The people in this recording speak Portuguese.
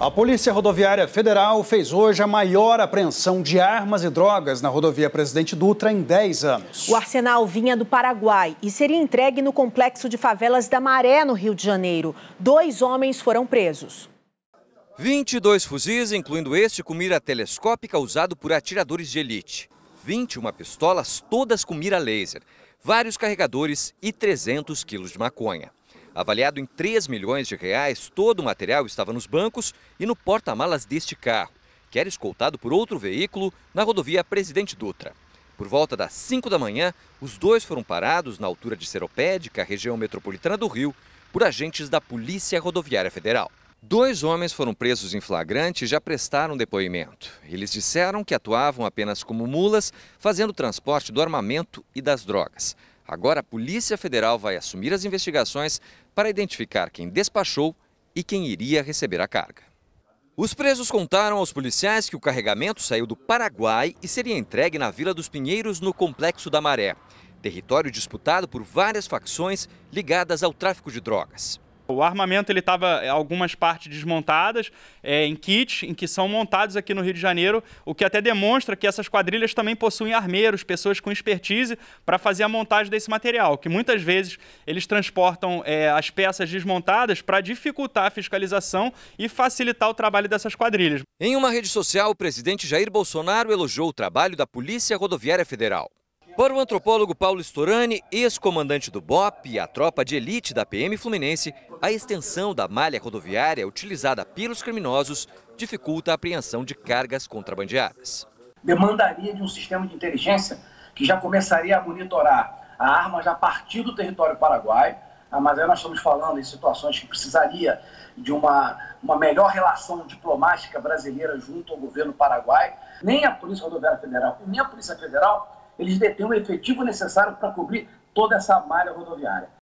A Polícia Rodoviária Federal fez hoje a maior apreensão de armas e drogas na rodovia Presidente Dutra em 10 anos. O arsenal vinha do Paraguai e seria entregue no complexo de favelas da Maré, no Rio de Janeiro. Dois homens foram presos. 22 fuzis, incluindo este com mira telescópica usado por atiradores de elite. 21 pistolas, todas com mira laser, vários carregadores e 300 quilos de maconha. Avaliado em 3 milhões de reais, todo o material estava nos bancos e no porta-malas deste carro, que era escoltado por outro veículo na rodovia Presidente Dutra. Por volta das 5 da manhã, os dois foram parados na altura de Seropédica, região metropolitana do Rio, por agentes da Polícia Rodoviária Federal. Dois homens foram presos em flagrante e já prestaram depoimento. Eles disseram que atuavam apenas como mulas, fazendo transporte do armamento e das drogas. Agora a Polícia Federal vai assumir as investigações para identificar quem despachou e quem iria receber a carga. Os presos contaram aos policiais que o carregamento saiu do Paraguai e seria entregue na Vila dos Pinheiros, no Complexo da Maré, território disputado por várias facções ligadas ao tráfico de drogas. O armamento ele estava eh, algumas partes desmontadas é, em kits, em que são montados aqui no Rio de Janeiro, o que até demonstra que essas quadrilhas também possuem armeiros, pessoas com expertise para fazer a montagem desse material, que muitas vezes eles transportam é, as peças desmontadas para dificultar a fiscalização e facilitar o trabalho dessas quadrilhas. Em uma rede social, o presidente Jair Bolsonaro elogiou o trabalho da Polícia Rodoviária Federal. Para o antropólogo Paulo Storani, ex-comandante do BOP e a tropa de elite da PM Fluminense, a extensão da malha rodoviária utilizada pelos criminosos dificulta a apreensão de cargas contrabandeadas. Demandaria de um sistema de inteligência que já começaria a monitorar a arma já a partir do território paraguaio, ah, mas aí nós estamos falando em situações que precisaria de uma, uma melhor relação diplomática brasileira junto ao governo paraguai. Nem a Polícia Rodoviária Federal, nem a Polícia Federal eles detêm o efetivo necessário para cobrir toda essa malha rodoviária.